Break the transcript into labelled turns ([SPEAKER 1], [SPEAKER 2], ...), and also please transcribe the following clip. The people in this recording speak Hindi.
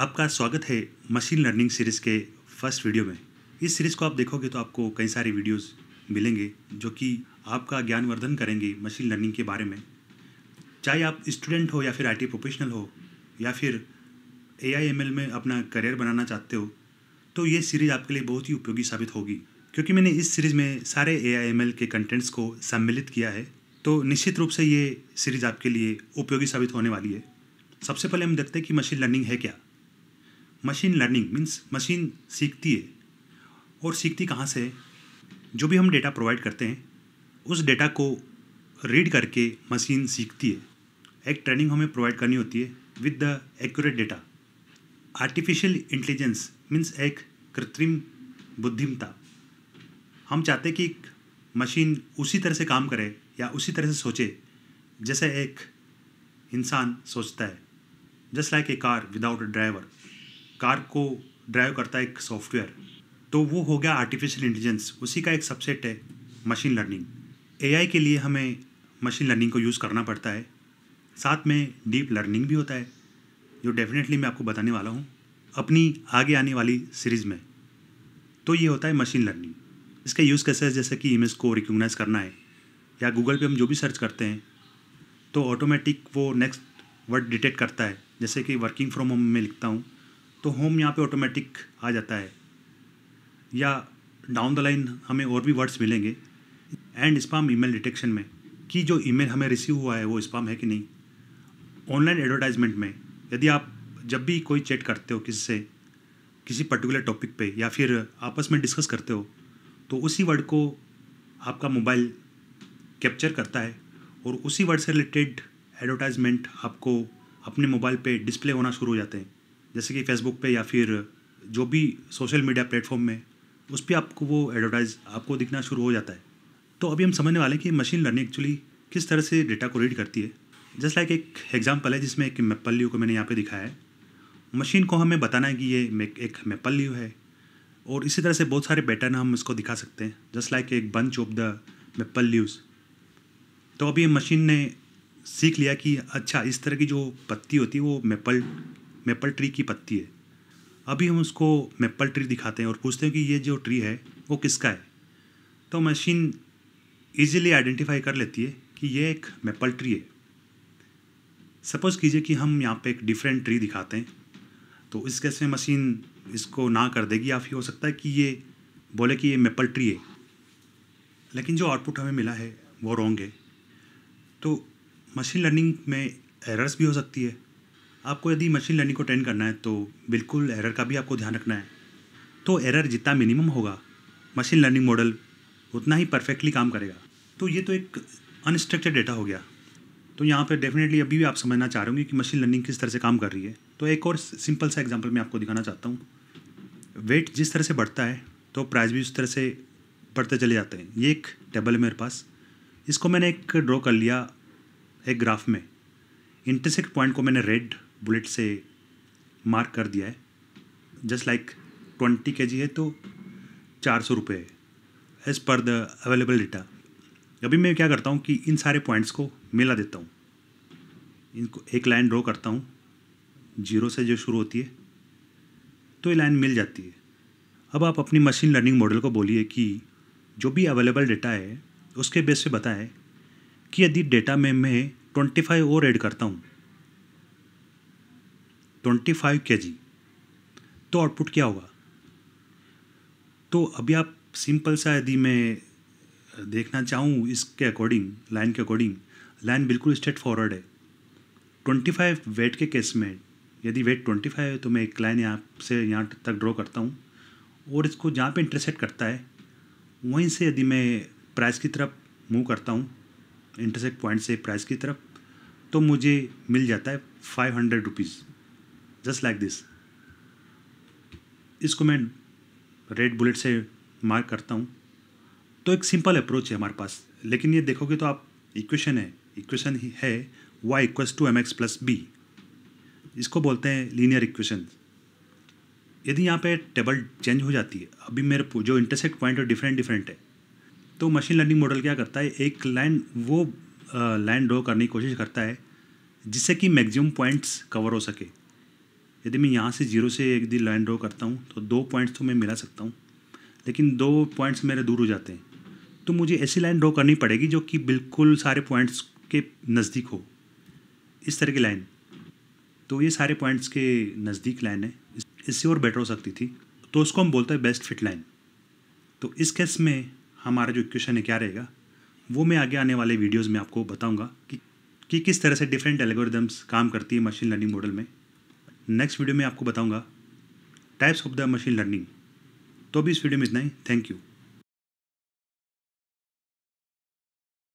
[SPEAKER 1] आपका स्वागत है मशीन लर्निंग सीरीज़ के फर्स्ट वीडियो में इस सीरीज़ को आप देखोगे तो आपको कई सारे वीडियोस मिलेंगे जो कि आपका ज्ञानवर्धन करेंगे मशीन लर्निंग के बारे में चाहे आप स्टूडेंट हो या फिर आईटी प्रोफेशनल हो या फिर ए में अपना करियर बनाना चाहते हो तो ये सीरीज़ आपके लिए बहुत ही उपयोगी साबित होगी क्योंकि मैंने इस सीरीज़ में सारे ए के कंटेंट्स को सम्मिलित किया है तो निश्चित रूप से ये सीरीज़ आपके लिए उपयोगी साबित होने वाली है सबसे पहले हम देखते हैं कि मशीन लर्निंग है क्या मशीन लर्निंग मीन्स मशीन सीखती है और सीखती कहाँ से जो भी हम डेटा प्रोवाइड करते हैं उस डेटा को रीड करके मशीन सीखती है एक ट्रेनिंग हमें प्रोवाइड करनी होती है with the accurate data artificial intelligence means एक कृत्रिम बुद्धिमता हम चाहते हैं कि मशीन उसी तरह से काम करे या उसी तरह से सोचे जैसे एक इंसान सोचता है just like a car without a driver car को ड्राइव करता है एक सॉफ्टवेयर तो वो हो गया आर्टिफिशियल इंटेलिजेंस उसी का एक सबसेट है मशीन लर्निंग ए के लिए हमें मशीन लर्निंग को यूज़ करना पड़ता है साथ में डीप लर्निंग भी होता है जो डेफिनेटली मैं आपको बताने वाला हूँ अपनी आगे आने वाली सीरीज़ में तो ये होता है मशीन लर्निंग इसका यूज़ कैसे है जैसे कि इमेज को रिकोगनाइज़ करना है या गूगल पे हम जो भी सर्च करते हैं तो ऑटोमेटिक वो नेक्स्ट वर्ड डिटेक्ट करता है जैसे कि वर्किंग फ्रॉम होम में लिखता हूँ तो होम यहाँ पे ऑटोमेटिक आ जाता है या डाउन द लाइन हमें और भी वर्ड्स मिलेंगे एंड स्पाम ईमेल डिटेक्शन में कि जो ईमेल हमें रिसीव हुआ है वो स्पाम है कि नहीं ऑनलाइन एडवर्टाइजमेंट में यदि आप जब भी कोई चैट करते हो किसी से किसी पर्टिकुलर टॉपिक पे या फिर आपस में डिस्कस करते हो तो उसी वर्ड को आपका मोबाइल कैप्चर करता है और उसी वर्ड से रिलेटेड एडवर्टाइजमेंट आपको अपने मोबाइल पे डिस्प्ले होना शुरू हो जाते हैं जैसे कि फेसबुक पे या फिर जो भी सोशल मीडिया प्लेटफॉर्म में उस पर आपको वो एडवर्टाइज आपको दिखना शुरू हो जाता है तो अभी हम समझने वाले हैं कि मशीन लर्निंग एक्चुअली किस तरह से डेटा को रीड करती है जस्ट लाइक एक एग्जाम्पल है जिसमें एक मेपल ल्यू को मैंने यहाँ पे दिखाया है मशीन को हमें बताना है कि ये एक मेपल ल्यू है और इसी तरह से बहुत सारे पैटर्न हम इसको दिखा सकते हैं जस्ट लाइक एक bunch of the maple leaves तो अभी मशीन ने सीख लिया कि अच्छा इस तरह की जो पत्ती होती है वो मेपल मेपल ट्री की पत्ती है अभी हम उसको मेपल ट्री दिखाते हैं और पूछते हैं कि ये जो ट्री है वो किसका है तो मशीन ईजिली आइडेंटिफाई कर लेती है कि ये एक मेपल ट्री है सपोज़ कीजिए कि हम यहाँ पे एक डिफरेंट ट्री दिखाते हैं तो इस केस में मशीन इसको ना कर देगी या फिर हो सकता है कि ये बोले कि ये मेपल ट्री है लेकिन जो आउटपुट हमें मिला है वो रॉन्ग है तो मशीन लर्निंग में एरर्स भी हो सकती है आपको यदि मशीन लर्निंग को ट्रेन करना है तो बिल्कुल एरर का भी आपको ध्यान रखना है तो एरर जितना मिनिमम होगा मशीन लर्निंग मॉडल उतना ही परफेक्टली काम करेगा तो ये तो एक अनस्ट्रक्चर्ड डेटा हो गया तो यहाँ पर डेफिनेटली अभी भी आप समझना चाह रहे होंगे कि मशीन लर्निंग किस तरह से काम कर रही है तो एक और सिंपल सा एग्जाम्पल मैं आपको दिखाना चाहता हूँ वेट जिस तरह से बढ़ता है तो प्राइस भी उस तरह से बढ़ते चले जाते हैं ये एक टेबल है मेरे पास इसको मैंने एक ड्रॉ कर लिया एक ग्राफ में इंटरसेक्ट पॉइंट को मैंने रेड बुलेट से मार्क कर दिया है जस्ट लाइक ट्वेंटी के जी है तो चार सौ रुपये as per the available data अभी मैं क्या करता हूँ कि इन सारे पॉइंट्स को मिला देता हूँ इनको एक लाइन ड्रॉ करता हूँ जीरो से जो शुरू होती है तो ये लाइन मिल जाती है अब आप अपनी मशीन लर्निंग मॉडल को बोलिए कि जो भी अवेलेबल डेटा है उसके बेस पे बताएं कि यदि डेटा में मैं ट्वेंटी फाइव और एड करता हूँ ट्वेंटी फाइव के जी तो आउटपुट क्या होगा तो अभी आप सिंपल सा यदि मैं देखना चाहूँ इसके अकॉर्डिंग लाइन के अकॉर्डिंग लाइन बिल्कुल स्ट्रेट फॉरवर्ड है ट्वेंटी फाइव वेट के केस में यदि वेट ट्वेंटी फाइव है तो मैं एक लाइन यहाँ से यहाँ तक ड्रॉ करता हूँ और इसको जहाँ पे इंटरसेट करता है वहीं से यदि मैं प्राइस की तरफ मूव करता हूँ इंटरसेट पॉइंट से प्राइस की तरफ तो मुझे मिल जाता है five hundred rupees just like this इसको मैं रेड बुलेट से मार्क करता हूँ तो एक सिंपल अप्रोच है हमारे पास लेकिन ये देखोगे तो आप इक्वेशन है इक्वेशन ही है Y equal to M X plus B इसको बोलते हैं लीनियर इक्वेशन यदि यहाँ पे टेबल चेंज हो जाती है अभी मेरे जो इंटरसेक्ट पॉइंट है डिफरेंट डिफरेंट है तो मशीन लर्निंग मॉडल क्या करता है एक लाइन वो लाइन ड्रॉ करने की कोशिश करता है जिससे कि मैक्सिमम पॉइंट्स कवर हो सके यदि मैं यहाँ से जीरो से एक दिन लाइन ड्रॉ करता हूँ तो दो पॉइंट्स तो मैं मिला सकता हूँ लेकिन दो पॉइंट्स मेरे दूर हो जाते हैं तो मुझे ऐसी लाइन ड्रॉ करनी पड़ेगी जो कि बिल्कुल सारे पॉइंट्स के नज़दीक हो इस तरह की लाइन तो ये सारे पॉइंट्स के नज़दीक लाइन है इससे और बेटर हो सकती थी तो उसको हम बोलते हैं बेस्ट फिट लाइन तो इस केस में हमारा जो इक्वेशन है क्या रहेगा वो मैं आगे आने वाले वीडियोज़ में आपको बताऊँगा कि, कि किस तरह से डिफरेंट एल्गोरिदम्स काम करती है मशीन लर्निंग मॉडल में नेक्स्ट वीडियो में आपको बताऊँगा types of the machine learning तो अभी इस वीडियो में इतना ही थैंक यू